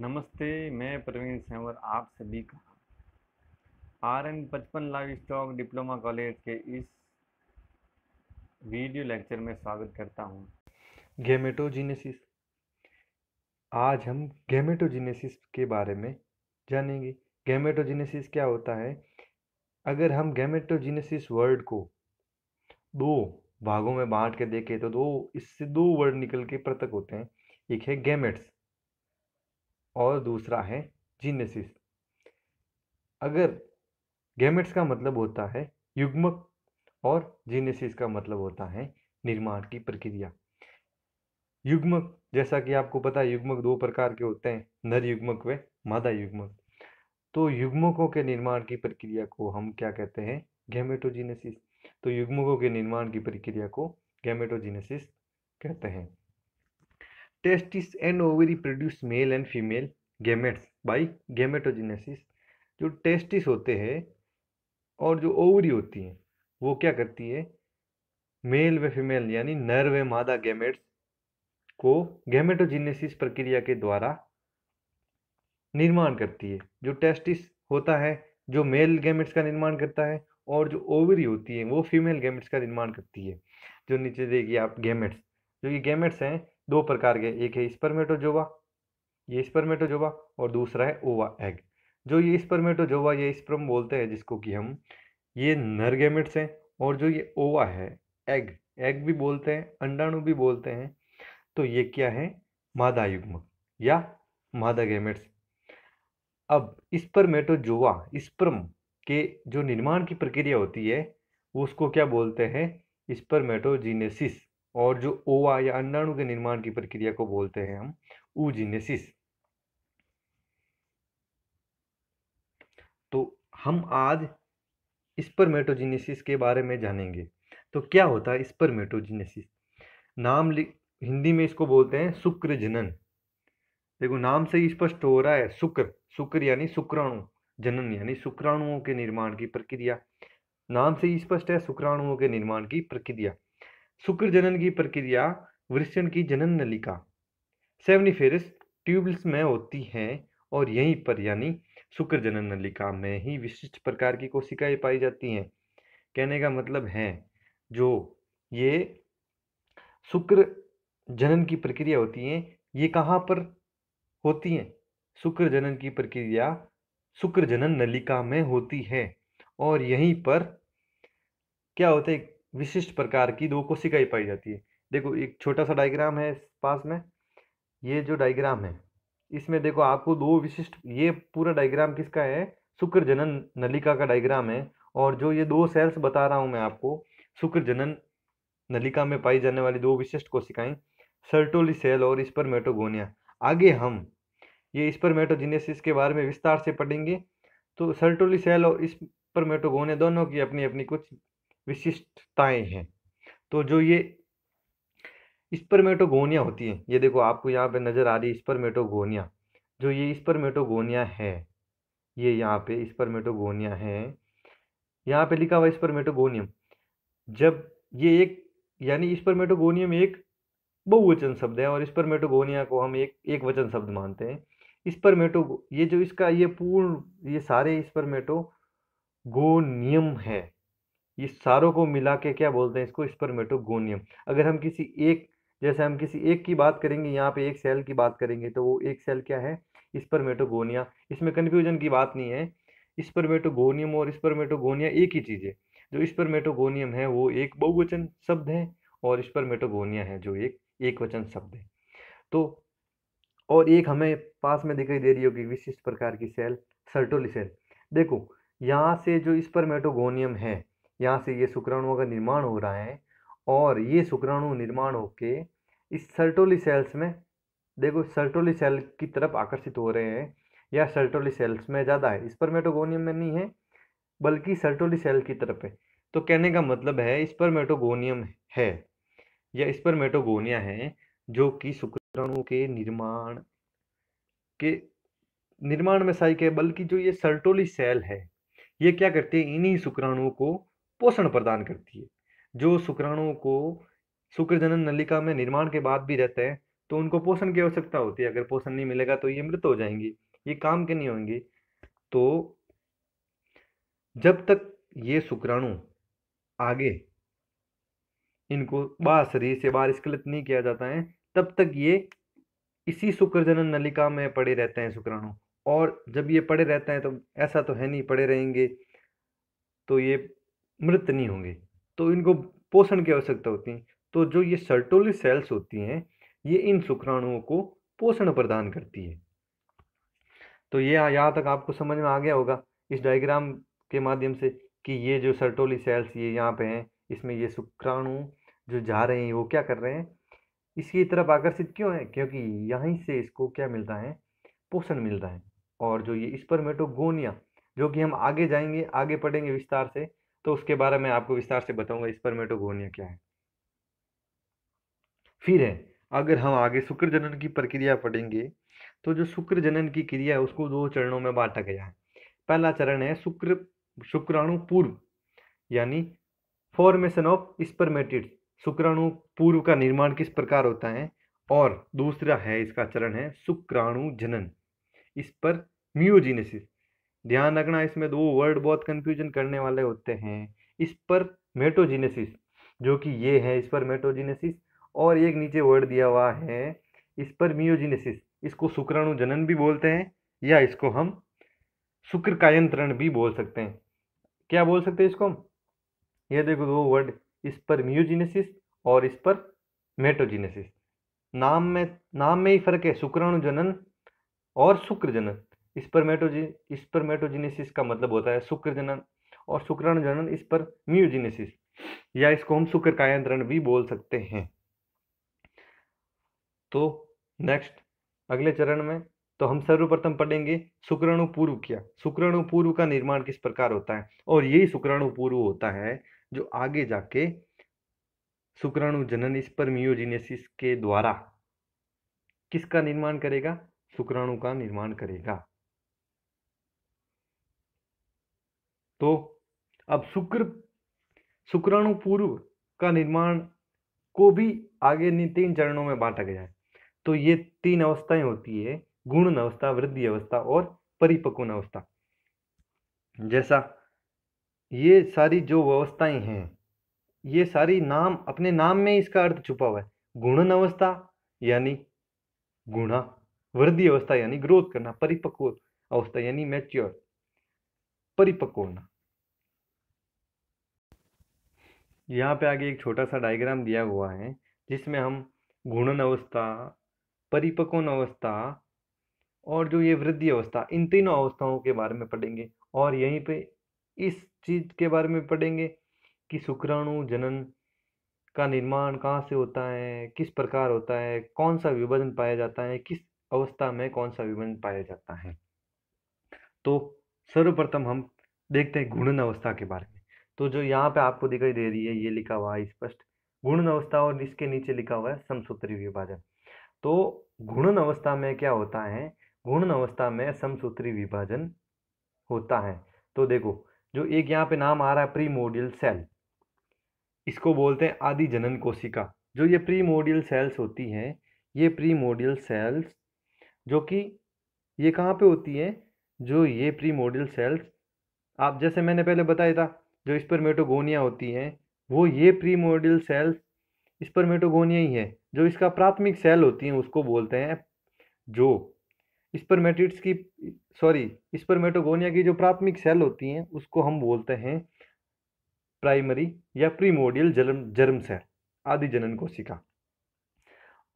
नमस्ते मैं प्रवीण सेंवर आप सभी का आर एन पचपन लाइव स्टॉक डिप्लोमा कॉलेज के इस वीडियो लेक्चर में स्वागत करता हूँ गेमेटोजिनेसिस आज हम गेमेटोजिनेसिस के बारे में जानेंगे गेमेटोजिनेसिस क्या होता है अगर हम गेमेटोजिनेसिस वर्ड को दो भागों में बांट के देखें तो दो इससे दो वर्ड निकल के पृथक होते हैं एक है गेमेट्स और दूसरा है जीनेसिस अगर गैमेट्स का मतलब होता है युग्मक और जीनेसिस का मतलब होता है निर्माण की प्रक्रिया युग्मक जैसा कि आपको पता है युग्मक दो प्रकार के होते हैं नर युग्मक व मादा युग्मक तो युग्मकों के निर्माण की प्रक्रिया को हम क्या कहते हैं गैमेटोजिनेसिस तो युग्मकों के निर्माण की प्रक्रिया को गैमेटोजिनेसिस कहते हैं testis and ovary produce male and female gametes by gametogenesis जो टेस्टिस होते हैं और जो ओवरी होती हैं वो क्या करती है मेल व फीमेल यानी नर व मादा गेमेट्स को गेमेटोजिनेसिस प्रक्रिया के द्वारा निर्माण करती है जो टेस्टिस होता है जो मेल गेमेट्स का निर्माण करता है और जो ओवरी होती है वो फीमेल गेमेट्स का निर्माण करती है जो नीचे देखिए आप गेमेट्स जो ये गेमेट्स हैं दो प्रकार के एक है स्पर्मेटोजोवा ये स्पर्मेटोजोवा और दूसरा है ओवा एग जो ये स्पर्मेटोजोवा ये स्पर्म बोलते हैं जिसको कि हम ये नरगेमिट्स हैं और जो ये ओवा है एग एग भी बोलते हैं अंडाणु भी बोलते हैं तो ये क्या है मादा युग्म या मादा गैमेट्स अब स्पर्मेटोजोवा स्प्रम के जो निर्माण की प्रक्रिया होती है उसको क्या बोलते हैं स्पर्मेटोजीनेसिस और जो ओवा या अंडाणु के निर्माण की प्रक्रिया को बोलते हैं हम ऊजिनेसिस तो हम आज स्पर्मेटोजिनेसिस के बारे में जानेंगे तो क्या होता है स्पर्मेटोजिनेसिस नाम हिंदी में इसको बोलते हैं शुक्र जनन देखो नाम से ही स्पष्ट हो रहा है शुक्र शुक्र यानी शुक्राणु जनन यानी शुक्राणुओं के निर्माण की प्रक्रिया नाम से ही स्पष्ट है शुक्राणुओं के निर्माण की प्रक्रिया शुक्र जनन की प्रक्रिया वृषण की जनन नलिका सेवनीफेरस ट्यूबल्स में होती है और यहीं पर यानी शुक्र जनन नलिका में ही विशिष्ट प्रकार की कोशिकाएं पाई जाती हैं कहने का मतलब है जो ये शुक्र जनन की प्रक्रिया होती है ये कहाँ पर होती है शुक्र जनन की प्रक्रिया शुक्र जनन नलिका में होती है और यहीं पर क्या होता है विशिष्ट प्रकार की दो कोशिकाएं पाई जाती है देखो एक छोटा सा डायग्राम है पास में ये जो डायग्राम है इसमें देखो आपको दो विशिष्ट ये पूरा डायग्राम किसका है शुक्र जनन नलिका का डायग्राम है और जो ये दो सेल्स बता रहा हूँ मैं आपको शुक्र जनन नलिका में पाई जाने वाली दो विशिष्ट कोशिकाएं सर्टोली सेल और स्पर्मेटोगोनिया आगे हम ये स्पर्मेटोजिनेसिस के बारे में विस्तार से पढ़ेंगे तो सर्टोली सेल और स्पर्मेटोगोनिया दोनों की अपनी अपनी कुछ विशिष्टताएं हैं तो जो ये स्पर्मेटोगोनिया होती है ये देखो आपको यहाँ पे नज़र आ रही है स्पर्मेटोगोनिया जो ये स्पर्मेटोगोनिया है ये यहाँ पे स्पर्मेटोगोनिया है यहाँ पे लिखा हुआ स्पर्मेटोगोनियम जब ये एक यानी स्पर्मेटोगोनियम एक बहुवचन शब्द है और स्पर्मेटोगोनिया को हम एक एक वचन शब्द मानते हैं स्पर्मेटो ये जो इसका ये पूर्ण ये सारे स्पर्मेटोगोनियम है ये सारों को मिला के क्या बोलते हैं इसको स्पर्मेटोगोनियम अगर हम किसी एक जैसे हम किसी एक की बात करेंगे यहाँ पे एक सेल की बात करेंगे तो वो एक सेल क्या है स्पर्मेटोगोनिया इसमें कन्फ्यूजन की बात नहीं है स्पर्मेटोगोनियम और स्पर्मेटोगोनिया एक ही चीज़ है जो स्पर्मेटोगोनियम है वो एक बहुवचन शब्द है और स्पर्मेटोगोनिया है जो एक एक वचन शब्द है तो और एक हमें पास में दिखाई दे रही होगी विशिष्ट प्रकार की सेल सर्टोली सेल देखो यहाँ से जो स्पर्मेटोगोनियम है यहाँ से ये शुक्राणुओं का निर्माण हो रहा है और ये शुक्राणु निर्माण होके इस सर्टोली सेल्स में देखो सर्टोली सेल की तरफ आकर्षित हो रहे हैं या सर्टोली सेल्स में ज़्यादा है इस परमेटोगोनियम में नहीं है बल्कि सर्टोली सेल की तरफ है तो कहने का मतलब है इस परमेटोगोनियम है या इस परमेटोगोनिया है जो कि शुक्राणु के निर्माण के निर्माण में सहायक है बल्कि जो ये सर्टोली सेल है ये क्या करते हैं इन्हीं शुक्राणुओं को पोषण प्रदान करती है जो शुक्राणुओं को शुक्रजनन नलिका में निर्माण के बाद भी रहते हैं तो उनको पोषण की आवश्यकता होती है अगर पोषण नहीं मिलेगा तो ये मृत हो जाएंगे ये काम के नहीं होंगे तो जब तक ये शुक्राणु आगे इनको बाहर शरीर से बाहर स्खलित नहीं किया जाता है तब तक ये इसी शुक्रजनन नलिका में पड़े रहते हैं शुक्राणु और जब ये पड़े रहते हैं तो ऐसा तो है नहीं पड़े रहेंगे तो ये मृत नहीं होंगे तो इनको पोषण की आवश्यकता होती है तो जो ये सर्टोली सेल्स होती हैं ये इन शुक्राणुओं को पोषण प्रदान करती है तो ये यहाँ तक आपको समझ में आ गया होगा इस डायग्राम के माध्यम से कि ये जो सर्टोली सेल्स ये यहाँ पे हैं इसमें ये शुक्राणु जो जा रहे हैं वो क्या कर रहे हैं इसकी तरफ आकर्षित क्यों है क्योंकि यहीं से इसको क्या मिलता है पोषण मिलता है और जो ये इस पर जो कि हम आगे जाएंगे आगे पढ़ेंगे विस्तार से तो उसके बारे में आपको विस्तार से बताऊंगा स्पर्मेटोगोनिया क्या है फिर है अगर हम आगे शुक्र जनन की प्रक्रिया पढ़ेंगे तो जो शुक्र जनन की क्रिया है उसको दो चरणों में बांटा गया है पहला चरण है शुक्र शुक्राणु पूर्व यानी फॉर्मेशन ऑफ स्पर्मेटिड शुक्राणु पूर्व का निर्माण किस प्रकार होता है और दूसरा है इसका चरण है शुक्राणु जनन इस पर म्यूजीनेसिस ध्यान रखना इसमें दो वर्ड बहुत कन्फ्यूजन करने वाले होते हैं इस पर मेटोजिनेसिस जो कि ये है इस पर मेटोजिनेसिस और एक नीचे वर्ड दिया हुआ है इस पर मियोजिनेसिस इसको शुक्राणु जनन भी बोलते हैं या इसको हम शुक्र कायंत्रण भी बोल सकते हैं क्या बोल सकते हैं इसको हम ये देखो दो वर्ड इस पर म्यूजिनेसिस और इस पर मेटोजिनेसिस नाम में नाम में ही फर्क है शुक्राणु जनन और शुक्र जनन स्पर्मेटोजी स्पर्मेटोजिनेसिस का मतलब होता है शुक्र जनन और शुक्राण जनन इस पर म्यूजिनेसिस या इसको हम शुक्र कायंत्रण भी बोल सकते हैं तो नेक्स्ट अगले चरण में तो हम सर्वप्रथम पढ़ेंगे शुक्राणु पूर्व क्या शुक्राणु पूर्व का निर्माण किस प्रकार होता है और यही शुक्राणु पूर्व होता है जो आगे जाके शुक्राणु जनन इस पर म्यूजिनेसिस के द्वारा किसका निर्माण करेगा शुक्राणु का निर्माण करेगा तो अब शुक्र शुक्राणु पूर्व का निर्माण को भी आगे तीन चरणों में बांटा गया है तो ये तीन अवस्थाएं होती है गुण अवस्था वृद्धि अवस्था और परिपक्वन अवस्था जैसा ये सारी जो अवस्थाएं हैं ये सारी नाम अपने नाम में इसका अर्थ छुपा हुआ है गुणन अवस्था यानी गुणा वृद्धि अवस्था यानी ग्रोथ करना परिपक्व अवस्था यानी मैच्योर परिपक्व होना यहाँ पे आगे एक छोटा सा डायग्राम दिया हुआ है जिसमें हम घूर्णन अवस्था परिपक्वन अवस्था और जो ये वृद्धि अवस्था इन तीनों अवस्थाओं के बारे में पढ़ेंगे और यहीं पे इस चीज़ के बारे में पढ़ेंगे कि शुक्राणु जनन का निर्माण कहाँ से होता है किस प्रकार होता है कौन सा विभाजन पाया जाता है किस अवस्था में कौन सा विभाजन पाया जाता है तो सर्वप्रथम हम देखते हैं घूर्णन अवस्था के बारे में तो जो यहाँ पे आपको दिखाई दे रही है ये लिखा हुआ है स्पष्ट गुणन अवस्था और इसके नीचे लिखा हुआ है समसूत्री विभाजन तो गुणन अवस्था में क्या होता है गुणन अवस्था में समसूत्री विभाजन होता है तो देखो जो एक यहाँ पे नाम आ रहा है प्रीमोडियल सेल इसको बोलते हैं आदि जनन कोशिका जो ये प्रीमोडियल सेल्स होती हैं ये प्रीमोडियल सेल्स जो कि ये कहाँ पे होती है जो ये प्रीमोडियल सेल्स आप जैसे मैंने पहले बताया था जो स्पर्मेटोगोनिया होती हैं वो ये प्रीमोडियल सेल्स स्पर्मेटोगोनिया ही है जो इसका प्राथमिक सेल होती हैं उसको बोलते हैं जो स्पर्मेटिट्स की सॉरी स्पर्मेटोगोनिया की जो प्राथमिक सेल होती हैं उसको हम बोलते हैं प्राइमरी या प्रीमोडियल जर्म जर्म सेल आदि जनन कोशिका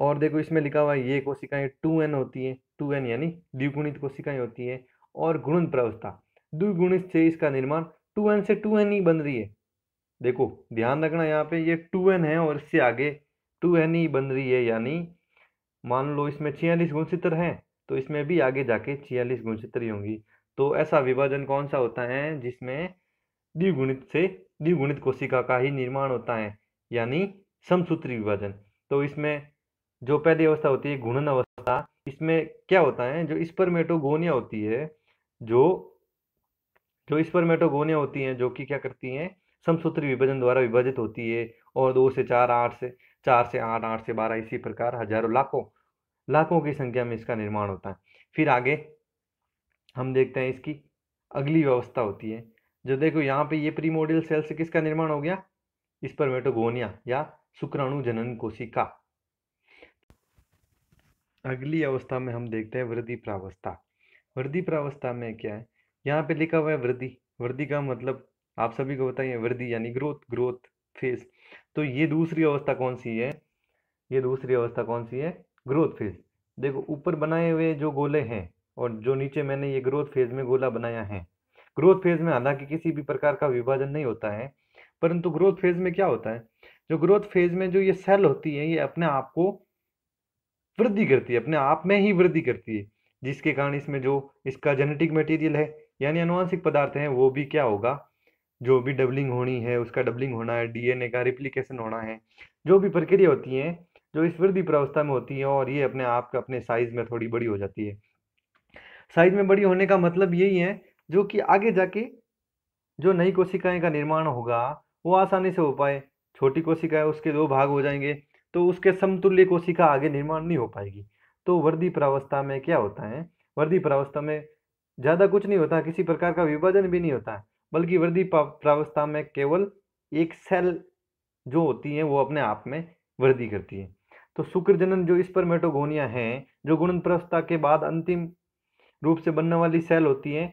और देखो इसमें लिखा हुआ है ये कोशिकाएं टू एन होती हैं टू एन यानी द्विगुणित कोशिकाएं होती हैं और गुणन प्रवस्था द्विगुणित से इसका निर्माण टू एन से टू एन ही बन रही है देखो ध्यान रखना यहाँ पे ये टू एन है और इससे आगे टू एन ही बन रही है यानी मान लो इसमें छियालीस गुणसित्र हैं तो इसमें भी आगे जाके छियालीस गुणसित्र ही होंगी तो ऐसा विभाजन कौन सा होता है जिसमें द्विगुणित से द्विगुणित कोशिका का ही निर्माण होता है यानी समसूत्री विभाजन तो इसमें जो पहली अवस्था होती है गुणन अवस्था इसमें क्या होता है जो स्पर्मेटोगोनिया होती है जो जो स्पर्मेटोगोनिया होती हैं जो कि क्या करती हैं समसूत्री विभाजन द्वारा विभाजित होती है और दो से चार आठ से चार से आठ आठ से बारह इसी प्रकार हजारों लाखों लाखों की संख्या में इसका निर्माण होता है फिर आगे हम देखते हैं इसकी अगली व्यवस्था होती है जो देखो यहाँ पे ये प्रीमोडियल सेल से किसका निर्माण हो गया स्पर्मेटोगोनिया या शुक्राणु जनन कोशिका अगली अवस्था में हम देखते हैं वृद्धि प्रावस्था वृद्धि प्रावस्था में क्या है यहाँ पे लिखा हुआ है वृद्धि वृद्धि का मतलब आप सभी को बताइए वृद्धि यानी ग्रोथ ग्रोथ फेज तो ये दूसरी अवस्था कौन सी है ये दूसरी अवस्था कौन सी है ग्रोथ फेज देखो ऊपर बनाए हुए जो गोले हैं और जो नीचे मैंने ये ग्रोथ फेज में गोला बनाया है ग्रोथ फेज में हालांकि किसी भी प्रकार का विभाजन नहीं होता है परंतु ग्रोथ फेज में क्या होता है जो ग्रोथ फेज में जो ये सेल होती है ये अपने आप को वृद्धि करती है अपने आप में ही वृद्धि करती है जिसके कारण इसमें जो इसका जेनेटिक मटेरियल है यानी अनुवांशिक पदार्थ हैं वो भी क्या होगा जो भी डबलिंग होनी है उसका डबलिंग होना है डीएनए का रिप्लीकेशन होना है जो भी प्रक्रिया होती है जो इस वृद्धि प्रावस्था में होती है और ये अपने आप अपने साइज में थोड़ी बड़ी हो जाती है साइज में बड़ी होने का मतलब यही है जो कि आगे जाके जो नई कोशिकाएं का निर्माण होगा वो आसानी से हो पाए छोटी कोशिकाएं उसके दो भाग हो जाएंगे तो उसके समतुल्य कोशिका आगे निर्माण नहीं हो पाएगी तो वर्दी प्रावस्था में क्या होता है वर्दी प्रावस्था में ज़्यादा कुछ नहीं होता किसी प्रकार का विभाजन भी नहीं होता बल्कि वृद्धि प्रावस्था में केवल एक सेल जो होती है वो अपने आप में वृद्धि करती है तो शुक्रजनन जो इस पर मेटोगोनिया है जो गुणनप्रवस्था के बाद अंतिम रूप से बनने वाली सेल होती है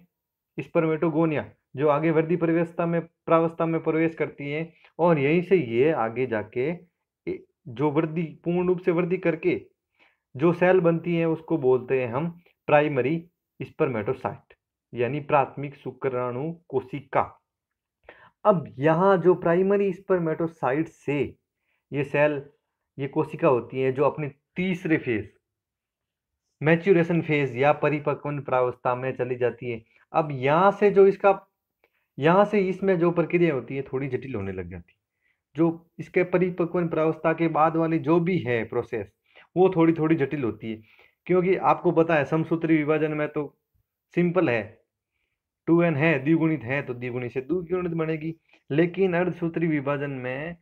इस पर मेटोगोनिया जो आगे वृद्धि प्रवस्था में प्रावस्था में प्रवेश करती है और यहीं से ये आगे जाके जो वृद्धि पूर्ण रूप से वृद्धि करके जो सेल बनती है उसको बोलते हैं हम प्राइमरी स्पर्मेटोसाइट यानी प्राथमिक शुक्राणु कोशिका अब यहाँ जो प्राइमरी स्पर्मेटोसाइट से ये सेल ये कोशिका होती है जो अपने तीसरे फेज मैच्यूरेशन फेज या परिपक्वन प्रावस्था में चली जाती है अब यहाँ से जो इसका यहाँ से इसमें जो प्रक्रिया होती है थोड़ी जटिल होने लग जाती है जो इसके परिपक्वन प्रावस्था के बाद वाली जो भी है प्रोसेस वो थोड़ी थोड़ी जटिल होती है क्योंकि आपको पता है समसूत्री विभाजन में तो सिंपल है टू एन है द्विगुणित है तो द्विगुणित से द्विगुणित बनेगी लेकिन अर्धसूत्री विभाजन में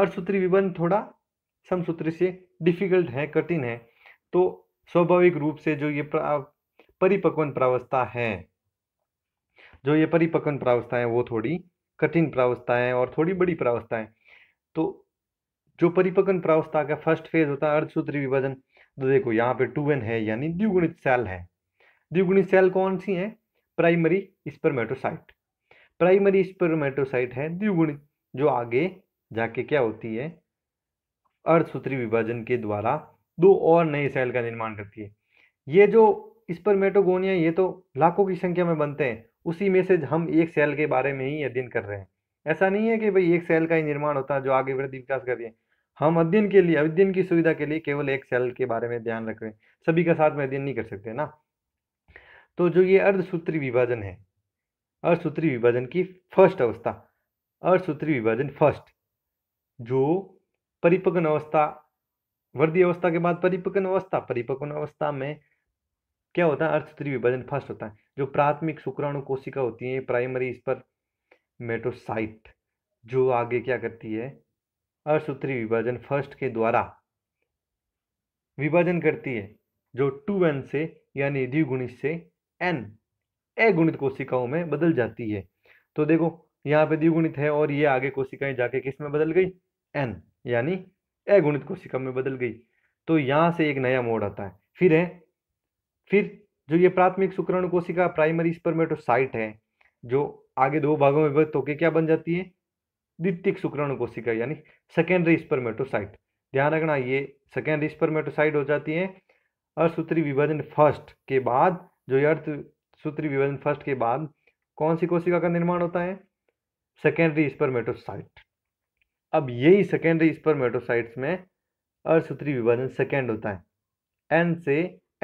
अर्धसूत्री विभाजन थोड़ा समसूत्री से डिफिकल्ट है कठिन है तो स्वाभाविक रूप से जो ये परिपक्वन प्रावस्था है जो ये परिपक्वन प्रावस्था है वो थोड़ी कठिन प्रावस्था है और थोड़ी बड़ी प्रावस्था है तो जो परिपक्वन प्रावस्था का फर्स्ट फेज होता है अर्धसूत्री विभाजन तो देखो यहाँ पे टू एन है यानी द्विगुणित सेल है द्विगुणित सेल कौन सी है प्राइमरी स्पर्मेटोसाइट प्राइमरी स्पर्मेटोसाइट है द्विगुणित जो आगे जाके क्या होती है अर्धसूत्री विभाजन के द्वारा दो और नए सेल का निर्माण करती है ये जो स्पर्मेटोगोनिया ये तो लाखों की संख्या में बनते हैं उसी में से हम एक सेल के बारे में ही अध्ययन कर रहे हैं ऐसा नहीं है कि भाई एक सेल का ही निर्माण होता है जो आगे वृद्धि विकास कर रही है हम अध्ययन के लिए अध्ययन की सुविधा के लिए केवल एक सेल के बारे में ध्यान रख रहे हैं सभी का साथ में अध्ययन नहीं कर सकते ना तो जो ये अर्धसूत्री विभाजन है अर्धसूत्री विभाजन की फर्स्ट अवस्था अर्धसूत्री विभाजन फर्स्ट जो परिपक्न अवस्था वर्दी अवस्था के बाद परिपक्न अवस्था परिपक्न अवस्था में क्या होता है अर्धसूत्री विभाजन फर्स्ट होता है जो प्राथमिक शुक्राणु कोशिका होती है प्राइमरी इस पर मेटोसाइट जो आगे क्या करती है असूत्री विभाजन फर्स्ट के द्वारा विभाजन करती है जो टू एन से यानी द्विगुणित से एन ए गुणित कोशिकाओं में बदल जाती है तो देखो यहाँ पे द्विगुणित है और ये आगे कोशिकाएं जाके किस में बदल गई एन यानी ए गुणित कोशिका में बदल गई तो यहां से एक नया मोड आता है फिर है फिर जो ये प्राथमिक शुक्राणु कोशिका प्राइमरी स्पर्मेटोसाइट है जो आगे दो भागों में विभक्त होकर क्या बन जाती है द्वितीय शुक्राणु कोशिका यानी सेकेंडरी स्पर्मेटोसाइट ध्यान रखना ये सेकेंडरी स्पर्मेटोसाइट हो जाती है अर्थसूत्री विभाजन फर्स्ट के बाद जो ये सूत्री विभाजन फर्स्ट के बाद कौन सी कोशिका का निर्माण होता है सेकेंडरी स्पर्मेटोसाइट अब यही सेकेंडरी स्पर्मेटोसाइट्स में अर्थसूत्री विभाजन सेकेंड होता है एन से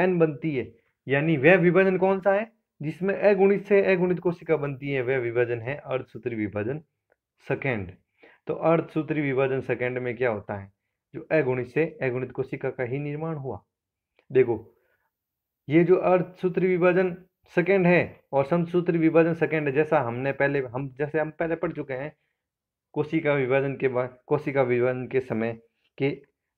एन बनती है यानी वह विभाजन कौन सा है जिसमें अगुणित से अगुणित कोशिका बनती है वह विभाजन है अर्थसूत्री विभाजन सेकेंड तो अर्धसूत्री विभाजन सेकेंड में क्या होता है जो अगुणित से अगुणित कोशिका का ही निर्माण हुआ देखो ये जो अर्धसूत्री विभाजन सेकेंड है और समसूत्री विभाजन सेकेंड है जैसा हमने पहले हम जैसे हम पहले पढ़ चुके हैं कोशिका विभाजन के बाद कोशिका विभाजन के समय के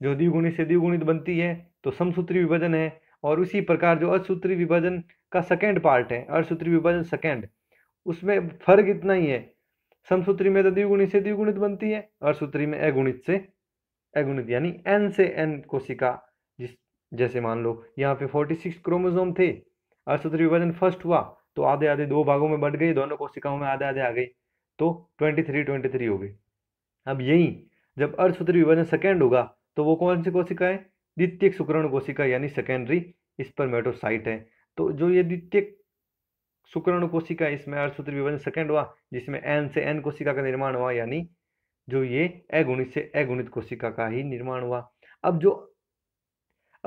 जो द्विगुणित से द्विगुणित बनती है तो समसूत्री विभाजन है और उसी प्रकार जो असूत्री विभाजन का सेकेंड पार्ट है अर्धसूत्री विभाजन सेकेंड उसमें फर्क इतना ही है समसूत्री में तो द्विगुणित से द्विगुणित बनती है और सूत्री में अगुणित से अगुणित यानी एन से एन कोशिका जिस जैसे मान लो यहाँ पे 46 क्रोमोसोम थे असूत्री विभाजन फर्स्ट हुआ तो आधे आधे दो भागों में बट गई दोनों कोशिकाओं में आधे आधे आ गई तो ट्वेंटी थ्री हो गई अब यही जब अर्धसूत्री विभाजन सेकेंड होगा तो वो कौन सी कोशिका है द्वितीय सुकरण कोशिका यानी सेकेंडरी इस पर मेटोसाइट है तो जो ये द्वितीय शुक्राणु कोशिका इसमें अर्धसूत्र विभाजन सेकेंड हुआ जिसमें एन से एन कोशिका का निर्माण हुआ यानी जो ये अगुणित से अगुणित कोशिका का ही निर्माण हुआ अब जो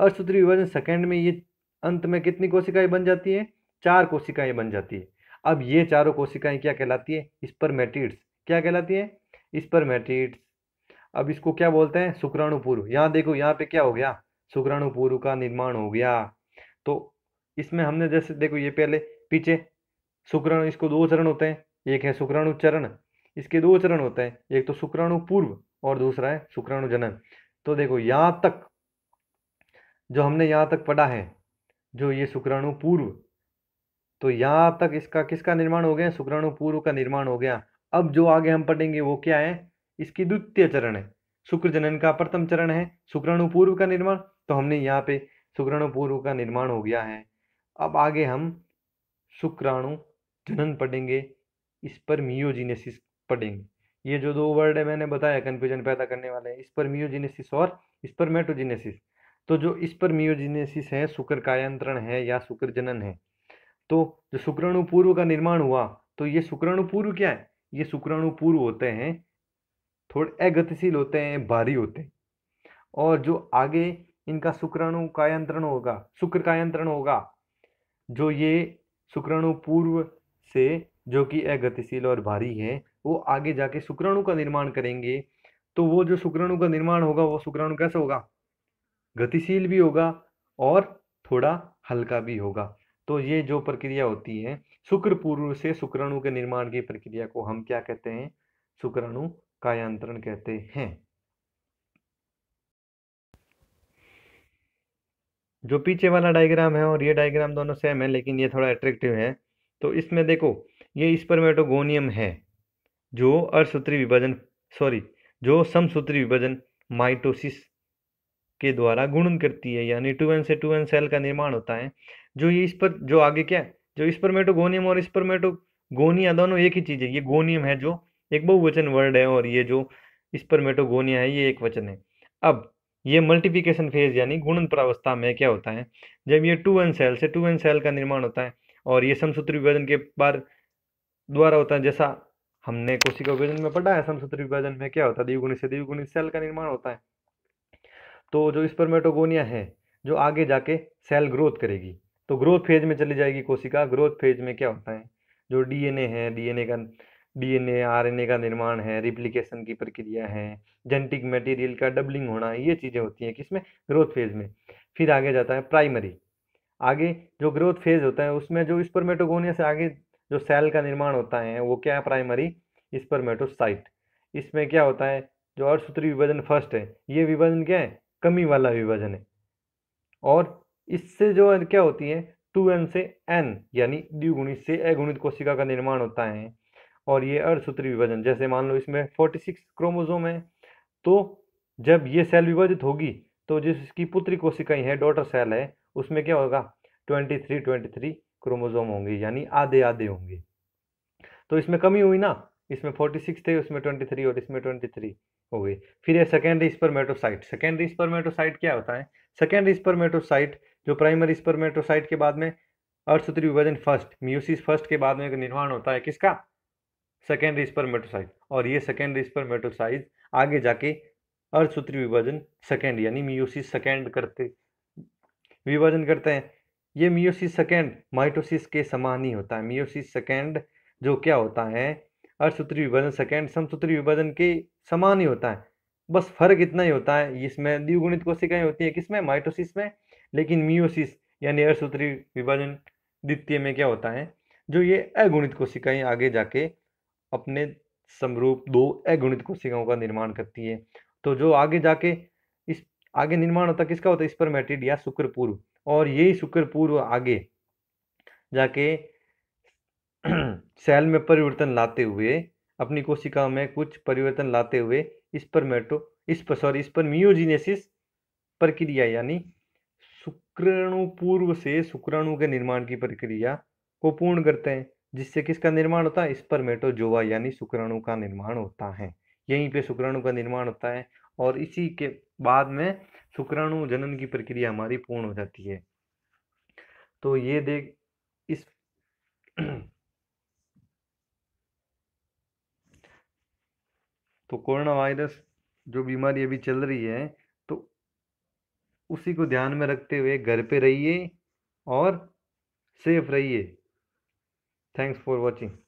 अर्धसूत्र विभाजन सेकेंड में ये अंत में कितनी कोशिकाएं बन जाती है चार कोशिकाएं बन जाती है अब ये चारों कोशिकाएं क्या कहलाती है इस पर मैट्रिट्स क्या कहलाती है इस पर मैट्रिट्स अब इसको क्या बोलते हैं शुक्राणु पूर्व यहाँ देखो यहाँ पे क्या हो गया शुक्राणु पूर्व का निर्माण हो गया तो इसमें हमने जैसे देखो ये पहले पीछे शुक्राणु इसको दो चरण होते हैं एक है शुक्राणु चरण इसके दो चरण होते हैं एक तो शुक्राणु पूर्व और दूसरा है शुक्राणु जनन तो देखो यहाँ तक जो हमने यहाँ तक पढ़ा है जो ये शुक्राणु पूर्व तो यहाँ तक इसका किसका निर्माण हो गया शुक्राणु पूर्व का निर्माण हो गया अब जो आगे हम पढ़ेंगे वो क्या है इसकी द्वितीय चरण है शुक्र जनन का प्रथम चरण है शुक्राणु पूर्व का निर्माण तो हमने यहाँ पे शुक्राणु पूर्व का निर्माण हो गया है अब आगे हम शुक्राणु जनन पढ़ेंगे मियोजिनेसिस पढ़ेंगे ये जो दो वर्ड है मैंने बताया कन्फ्यूजन पैदा करने वाले हैं इस पर मियोजिनेसिस और इस पर मेटोजिनेसिस तो जो इस पर मियोजिनेसिस है शुक्र कायांतरण है या शुक्र जनन है तो जो शुक्राणु पूर्व का निर्माण हुआ तो ये शुक्राणु पूर्व क्या है ये शुक्राणु पूर्व होते हैं थोड़े अगतिशील होते हैं भारी होते हैं और जो आगे इनका शुक्राणु कायांतरण होगा शुक्र कायांतरण होगा जो ये शुक्राणु पूर्व से जो कि अगतिशील और भारी है वो आगे जाके शुक्राणु का निर्माण करेंगे तो वो जो शुक्राणु का निर्माण होगा वो शुक्राणु कैसे होगा गतिशील भी होगा और थोड़ा हल्का भी होगा तो ये जो प्रक्रिया होती है शुक्र पूर्व से शुक्राणु के निर्माण की प्रक्रिया को हम क्या कहते हैं शुक्राणु कायांतरण कहते हैं जो पीछे वाला डायग्राम है और ये डायग्राम दोनों सेम है लेकिन ये थोड़ा अट्रैक्टिव है तो इसमें देखो ये स्पर्मेटोगोनियम है जो अर्सूत्री विभाजन सॉरी जो समसूत्री विभाजन माइटोसिस के द्वारा गुणन करती है यानी टू एन से टू एन सेल का निर्माण होता है जो ये इस पर जो आगे क्या है जो स्पर्मेटोगोनियम और स्पर्मेटोगोनिया दोनों एक ही चीज़ है ये गोनियम है जो एक बहुवचन वर्ड है और ये जो स्पर्मेटोगोनिया है ये एक वचन है अब ये मल्टीप्लिकेशन फेज यानी गुणन प्रावस्था में क्या होता है जब ये टू एन सेल से टू एन सेल का निर्माण होता है और ये समसूत्र विभाजन के बार द्वारा होता है जैसा हमने कोशिका विभाजन में पढ़ा है समसूत्र विभाजन में क्या होता है द्विगुणित से द्विगुणित सेल का निर्माण होता है तो जो स्पर्मेटोगोनिया है जो आगे जाके सेल ग्रोथ करेगी तो ग्रोथ फेज में चली जाएगी कोशिका ग्रोथ फेज में क्या होता है जो डीएनए है डीएनए का डीएनए आरएनए का निर्माण है रिप्लिकेशन की प्रक्रिया है जेनेटिक मटेरियल का डबलिंग होना ये चीज़ें होती हैं किसमें ग्रोथ फेज में फिर आगे जाता है प्राइमरी आगे जो ग्रोथ फेज होता है उसमें जो स्पर्मेटोगोनिया से आगे जो सेल का निर्माण होता है वो क्या है प्राइमरी स्पर्मेटोसाइट इसमें क्या होता है जो अर्धसूत्री विभाजन फर्स्ट है ये विभाजन क्या है कमी वाला विभाजन है और इससे जो क्या होती है टू एन से एन यानी द्विगुणित से अगुणित कोशिका का निर्माण होता है और ये अर्धसूत्री विभाजन जैसे मान लो इसमें फोर्टी सिक्स क्रोमोजोम है तो जब ये सेल विभाजित होगी तो जिसकी पुत्री कोशिकाएं हैं डॉटर सेल है उसमें क्या होगा twenty three twenty three chromosome होंगे यानी आधे आधे होंगे तो इसमें कमी हुई ना इसमें फोर्टी सिक्स थे उसमें ट्वेंटी थ्री और इसमें ट्वेंटी थ्री हो गई फिर है सेकेंडरी स्पर्मेटोसाइट सेकेंडरी स्पर्मेटोसाइट क्या होता है सेकेंडरी स्पर्मेटोसाइट जो प्राइमरी स्पर्मेटोसाइट के बाद में अर्थसूत्री विभाजन फर्स्ट म्यूसिस फर्स्ट के बाद में निर्माण होता है किसका सेकेंडरी स्पर्मेटोसाइट और ये सेकेंडरी स्पर्मेटोसाइट आगे जाके अर्थसूत्री विभाजन सेकेंड यानी म्यूसिस सेकेंड करते विभाजन करते हैं ये मियोसिस सेकेंड माइटोसिस के समान ही होता है मियोसिस सेकेंड जो क्या होता है अर्सूत्री विभाजन सेकेंड समसूत्री विभाजन के समान ही होता है बस फर्क इतना ही होता है इसमें द्विगुणित कोशिकाएं होती है किसमें माइटोसिस में लेकिन मियोसिस यानी अर्सूत्री विभाजन द्वितीय में क्या होता है जो ये अगुणित कोशिकाएं आगे जाके अपने समरूप दो अगुणित कोशिकाओं का निर्माण करती है तो जो आगे जाके आगे निर्माण होता किसका होता है स्पर्मेटिड या शुक्र पूर्व और यही शुक्र पूर्व आगे जाके सेल में परिवर्तन लाते हुए अपनी कोशिका में कुछ परिवर्तन लाते हुए स्पर्मेटो इस पर सॉरी इस पर प्रक्रिया यानी शुक्राणु पूर्व से शुक्राणु के निर्माण की प्रक्रिया को पूर्ण करते हैं जिससे किसका निर्माण होता है स्पर्मेटोजोवा यानी शुक्राणु का निर्माण होता है यहीं पे शुक्राणु का निर्माण होता है और इसी के बाद में शुक्राणु जनन की प्रक्रिया हमारी पूर्ण हो जाती है तो ये देख इस तो कोरोना वायरस जो बीमारी अभी चल रही है तो उसी को ध्यान में रखते हुए घर पे रहिए और सेफ रहिए थैंक्स फॉर वॉचिंग